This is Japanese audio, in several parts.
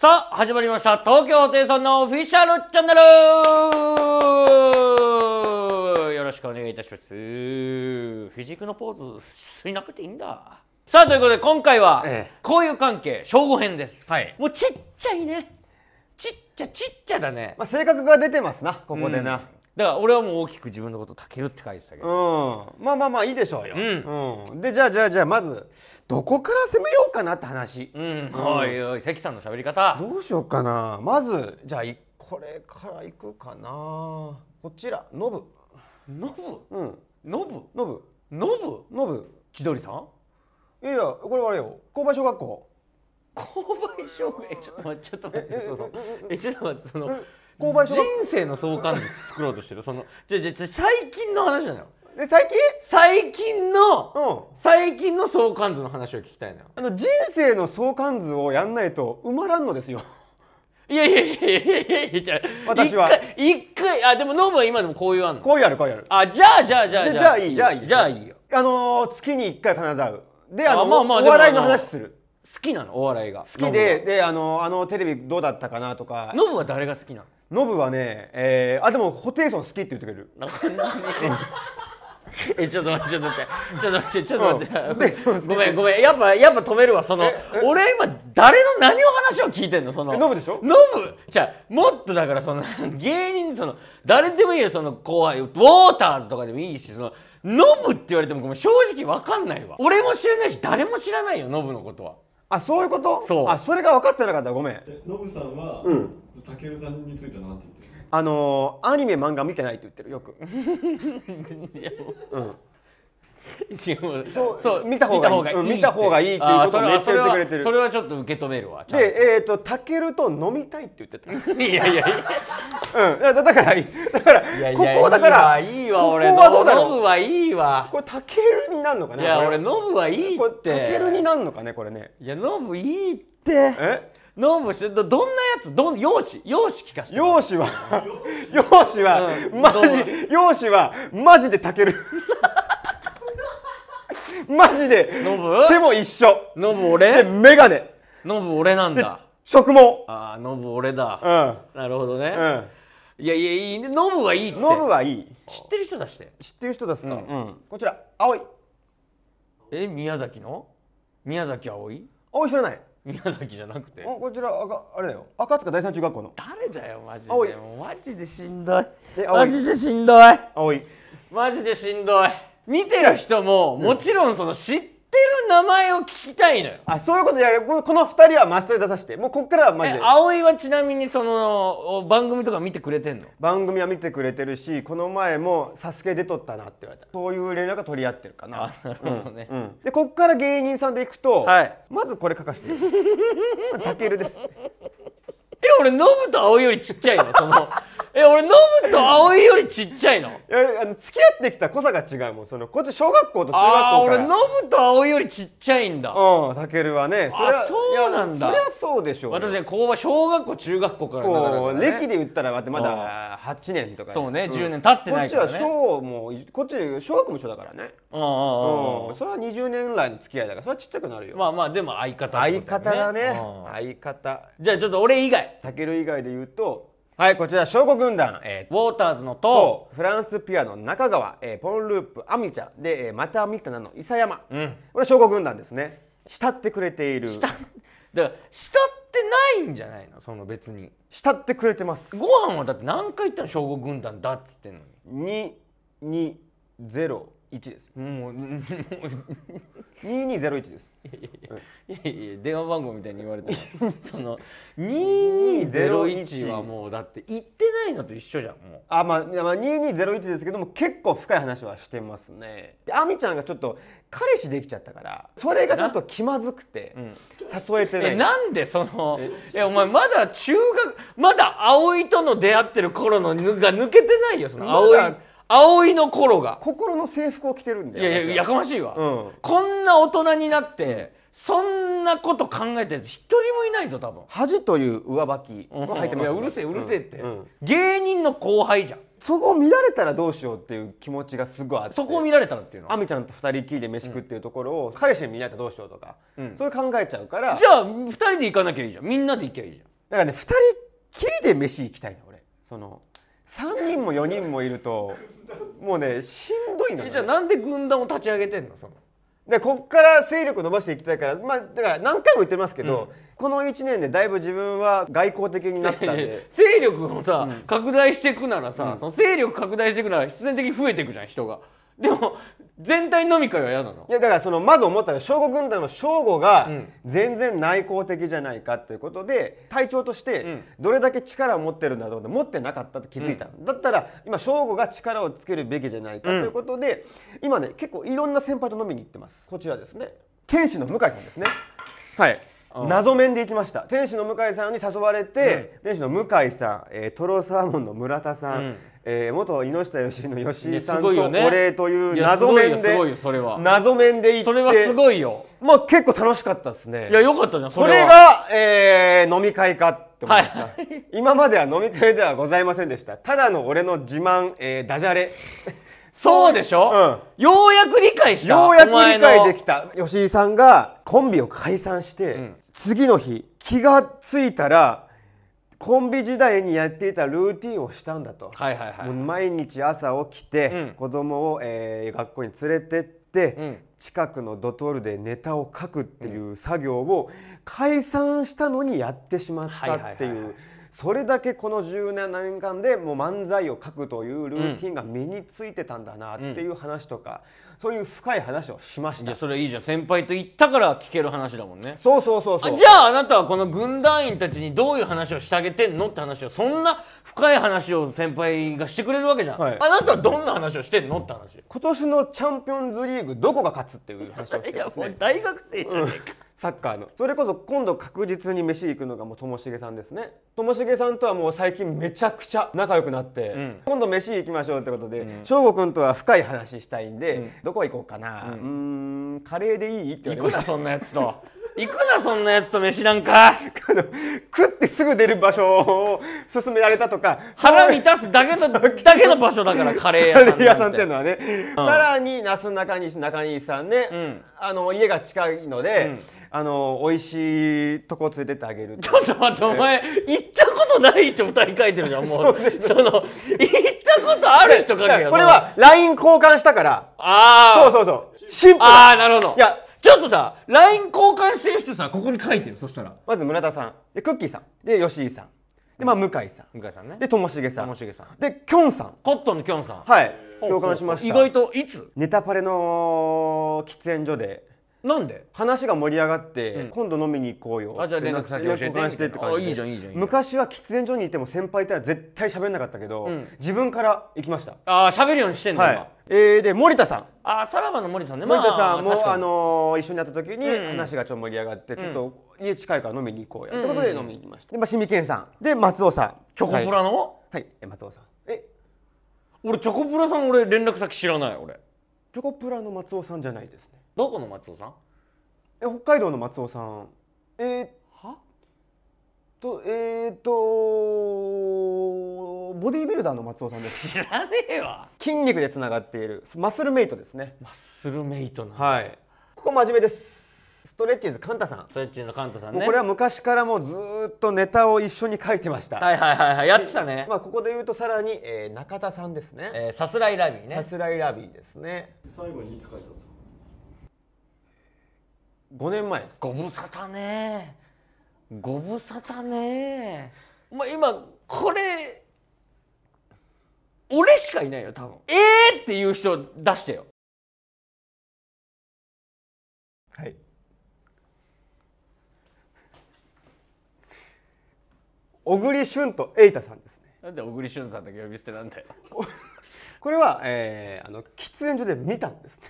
さあ、始まりました。東京ホテイソンのオフィシャルチャンネルよろしくお願いいたします。フィジックのポーズすいなくていいんだ。さあ、ということで今回は、交友関係、正午編です。はい、もうちっちゃいね。ちっちゃちっちゃだね。まあ、性格が出てますな、ここでな。うんだから俺はもう大きく自分のこと「たける」って書いてたけど、うん、まあまあまあいいでしょうよ、うん、うん、でじゃあじゃあじゃあまずどこから攻めようかなって話、うん、うん、おいおい関さんの喋り方どうしようかなまずじゃあこれからいくかなこちらノブノブうんノブノブノブノブ千鳥さんいやいやこれはあれよ購買小学校購買小学えちょっと待ってちょっと待ってそのえちょっと待ってその人生の相関図作ろうとしてるそのじゃじゃ最近の話なので最近最近の、うん、最近の相関図の話を聞きたいよあの人生の相関図をやんないと埋まらんのですよいやいやいやいやいやいやいや私は一回あでもノブは今でもこういうあんのこういうあるこういうあるあじゃあじゃあじゃあじゃあいいじゃあいいじゃあいいよあのー、月に一回金沢であのまあまあ、お笑いの話する好きなのお笑いが好きでであのあのテレビどうだったかなとかノブは誰が好きなのノブはね、えー、あでもホテイソン好きって言ってくれる。えちょっと待ってちょっと待ってちょっと待ってちょっと待って、うん、ごめんごめんやっぱやっぱ止めるわその俺今誰の何を話を聞いてんのそのノブでしょノブじゃもっとだからその芸人その誰でもいいよその怖いウォーターズとかでもいいしそのノブって言われてもごめん正直わかんないわ俺も知らないし誰も知らないよノブのことは。あそういうことそうあそれが分かってなかったごめんノブさんは、うん、タケルさんについては何て言ってるあのー、アニメ漫画見てないって言ってるよく うんそうそう見た方がいい見た方がいいっていうことをめっちゃ言ってくれてるそれはちょっと受け止めるわでえっ、ー、とたけると飲みたいって言ってた いやいやいや、うん、だからだからここだからいいわ俺ここはど飲むはいいわこれたけるになるのかねいや俺飲むはいいってたけるになるのかねこれねいや飲むいいってえノブどんなやつどん容姿容姿聞かして容姿は容姿は、うん、マジ容姿はマジでたけるマジでノブ背も一緒ノブ俺でメガネノブ俺なんだ食も。ああノブ俺だ、うん、なるほどね、うん、いやいやいいノブはいいってノブはいい知ってる人出して知ってる人出すか、うん、こちら青いえ宮崎の宮崎青い青い知らない宮崎じゃなくてこちらああれだよ赤塚第三中学校の誰だよマジで青い。マジでしんどいマジでしんどいマジでしんどい見てる人も、もちろんその知ってる名前を聞きたいのよ。あ、そういうことや、この二人はマストで出させて、もうこっからはマジで。葵はちなみにその番組とか見てくれてんの？番組は見てくれてるし、この前もサスケ出とったなって言われた。そういう連絡が取り合ってるかな。なるほどね。うんでこっから芸人さんでいくと、はい、まずこれ書かせて。たけるです。え俺ノブと葵よりちっちゃいのそのえ俺ノブと葵よりちっちゃいのいやあの付き合ってきた濃さが違うもんそのこっち小学校と中学校からあ俺ノブと葵よりちっちゃいんだうんたけるはねそれそうなんだそりゃそうでしょう私ねここは小学校中学校からだから、ね、歴で言ったらまだ8年とか、ね、そうね10年経ってないから、ね、こっちは小もこっち小学校も一緒だからねうんうんうんそれは20年来の付き合いだからそれはちっちゃくなるよまあまあでも相方、ね、相方だね相方じゃあちょっと俺以外タケル以外で言うとはいこちら証拠軍団、えー、ウォーターズのとフランスピアの中川、えー、ポンループアミちゃんで、えー、またミタナの伊佐山、うん、これ証拠軍団ですね慕ってくれている慕だから慕ってないんじゃないのその別に慕ってくれてますご飯はだって何回言ったの証拠軍団だっつってんのに220一ですもう2201ですいやいや電話番号みたいに言われて その2201はもうだって言ってないのと一緒じゃんもうあ、まあ、まあ2201ですけども結構深い話はしてますねで亜美ちゃんがちょっと彼氏できちゃったからそれがちょっと気まずくて、誘えてないなんでそのえお前まだ中学まだ葵との出会ってる頃のが抜けてないよその葵葵の頃が心の制服を着てるんだよいやいややかましいわ、うん、こんな大人になってそんなこと考えてるやつ一人もいないぞ多分恥という上履きを履いてます、ね、いやうるせえうるせえって、うんうん、芸人の後輩じゃんそこを見られたらどうしようっていう気持ちがすごいあってそこを見られたらっていうのはアミちゃんと2人きりで飯食ってるところを、彼氏に見られたらどうしようとか、そういう考えちゃうからじゃあ2人で行かなきゃいいじゃんみんなで行きゃいいじゃんだからね2人きりで飯行きたいの俺その3人も4人もいるともうねしんどいのよ、じゃあなんで軍団を立ち上げてんのそのでこっから勢力伸ばしていきたいからまあだから何回も言ってますけど、うん、この1年でだいぶ自分は外交的になったんで 勢力をさ、うん、拡大していくならさ、うん、その勢力拡大していくなら必然的に増えていくじゃん人が。でも全体飲み会は嫌なのいやだからそのまず思ったのは翔吾軍団の正吾が全然内向的じゃないかっていうことで隊長としてどれだけ力を持ってるんだろうって持ってなかったと気づいたの、うん、だったら今正吾が力をつけるべきじゃないかということで、うん、今ね結構いろんな先輩と飲みに行ってますこちらですね天使の向井さんですねはい謎面で行きました天使の向井さんに誘われて、うん、天使の向井さん、えー、トロサーモンの村田さん、えー、元井下義の吉井さんとお礼という謎面で、ね、謎面で行ってそれはすごいよまあ結構楽しかったですねいやよかったじゃんそれが、えー、飲み会かって思いました、はい、今までは飲み会ではございませんでしたただの俺の自慢、えー、ダジャレそうでしょ、うん、ようやく理解したようやく理解できた吉井さんがコンビを解散して、うん、次の日気がついたらコンビ時代にやっていたルーティンをしたんだと、毎日朝起きて、うん、子供を、えー、学校に連れてって、うん、近くのドトールでネタを書くっていう作業を解散したのにやってしまったっていう。はいはいはいはいそれだけこの10年間でもう漫才を書くというルーティンが身についてたんだなっていう話とか、うん、そういう深い話をしましたそれいいじゃん先輩と言ったから聞ける話だもんねそうそうそうそうじゃああなたはこの軍団員たちにどういう話をしてあげてんのって話をそんな深い話を先輩がしてくれるわけじゃん、はい、あなたはどんな話をしてんのって話今年のチャンピオンズリーグどこが勝つっていう話をしてる、ね、いやもう大学生じゃか、うんサッカーのそれこそ今度確実に飯行くのがもうともしげさんですねともしげさんとはもう最近めちゃくちゃ仲良くなって、うん、今度飯行きましょうってことで翔吾、うん、君とは深い話したいんで、うん、どこ行こうかなうんカレーでいいって言われ行くなそんなやつと行くなそんなやつと飯なんか食 すぐ出る場所を勧められたとか腹満たすだけのだけの場所だからカレー屋さんっていうのはね、うん、さらになすなかにし中西さんね、うん、あの家が近いので、うん、あの美味しいとこ連れてってあげるちょっと待ってお前行ったことない人2人書いてるじゃんもうその行ったことある人書けこれは LINE 交換したからああそうそうそうシンプルああなるほどいやちょっとさ LINE 交換してる人さここに書いてよそしたらまず村田さんでクッキーさんで吉井さんで、まあ、向井さん向井さんねでともしげさんともしげさんでキョンさんコットンのキョンさんはい共感しました意外といつネタパレの喫煙所でなんで話が盛り上がって、うん、今度飲みに行こうよあじゃあ連絡先教えて交換してって感じでいいじゃんいいじゃん昔は喫煙所にいても先輩いたら絶対喋んなかったけど、うん、自分から行きましたああ喋るようにしてんの、はい、えー、で森田さんあさらばの森田さんね森田さんも、まあ、あのー、一緒になった時に話がちょっと盛り上がって、うん、ちょっと家近いから飲みに行こうやってことで飲みに行きました、で、ましみけんさんで松尾さんチョコプラのはい、はい、松尾さんえ俺チョコプラさん俺連絡先知らない俺チョコプラの松尾さんじゃないですねどこの松尾さんえ北海道の松尾さんえー、はとえー、っとボディービルダーの松尾さんです知らねえわ筋肉でつながっているマッスルメイトですねマッスルメイトなはいここ真面目ですストレッチーズカンタさんストレッチーズのカンタさんねこれは昔からもうずっとネタを一緒に書いてましたはいはいはいはいやってたねまあここで言うとさらに、えー、中田さんですね、えー、さすらいラビーねさすらいラビーですね最後にいつ書いたんですか五年前ですご無沙汰ねご無沙汰ねまあ今これ俺しかいないよ多分ええー、っていう人出してよはい小栗旬と瑛太さんですねなんで小栗旬さんだけ呼び捨てなんだよ これは、えー、あの喫煙所で見たんです、ね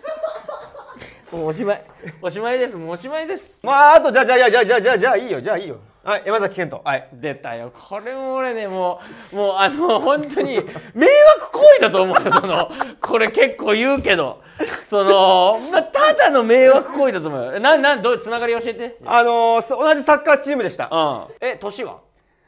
もうおしまいおしまいですもうおしまいですまああとじゃあじゃあじゃあじゃあじゃあじゃいいよじゃあいいよはい山崎賢人はい出たよこれも俺ねもうもうあの本当に 迷惑行為だと思うよそのこれ結構言うけどその、まただの迷惑行為だと思うよななんどうつながり教えてあのー、同じサッカーチームでした、うん、え年は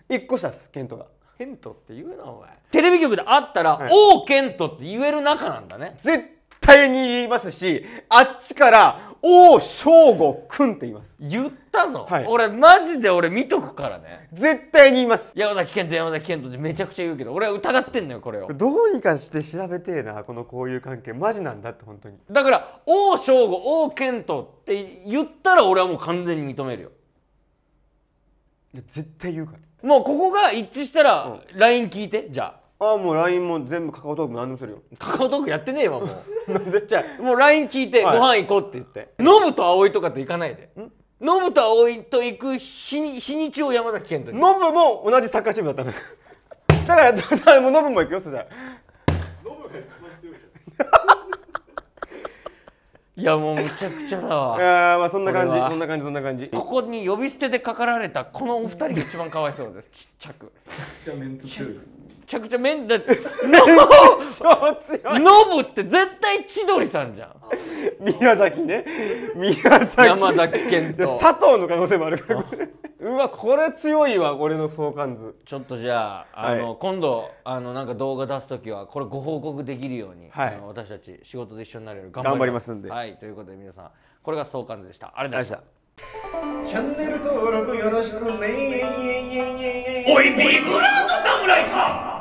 1個したっす賢人が賢人って言うなお前テレビ局で会ったら「はい、王賢人」って言える仲なんだね絶対対に言いますしあっちから「王正吾くん」って言います言ったぞ、はい、俺マジで俺見とくからね絶対に言います山崎賢人山崎賢人ってめちゃくちゃ言うけど俺は疑ってんのよこれをどうにかして調べてえなこの交友関係マジなんだって本当にだから「王翔吾王賢人」って言ったら俺はもう完全に認めるよ絶対言うからもうここが一致したら LINE 聞いてじゃああもう LINE も全部カカオトークも何でもするよカカオトークやってねえわもう なんでじゃあもう LINE 聞いてご飯行こうって言ってノブ、はい、と葵とかと行かないでノブと葵と行く日に日にちを山崎賢人にノブも同じサッカーチームだったのだからだもうノブも行くよそれノブが一番強いいやもうむちゃくちゃだわいやまあそんな感じそんな感じそんな感じここに呼び捨てでかかられたこのお二人が一番かわいそうですちっちゃくめちゃくちゃメンツ強いですちゃくちゃメンズだって ノブって絶対千鳥さんじゃん宮崎ね宮崎山崎健と佐藤の可能性もあるからうわこれ強いわ俺の相関図ちょっとじゃああの、はい、今度あのなんか動画出す時はこれご報告できるように、はい、あの私たち仕事で一緒になれる頑張りますんで、はい、ということで皆さんこれが相関図でしたありがとうございましたチャンネル登録よろしくねおいビブラート侍か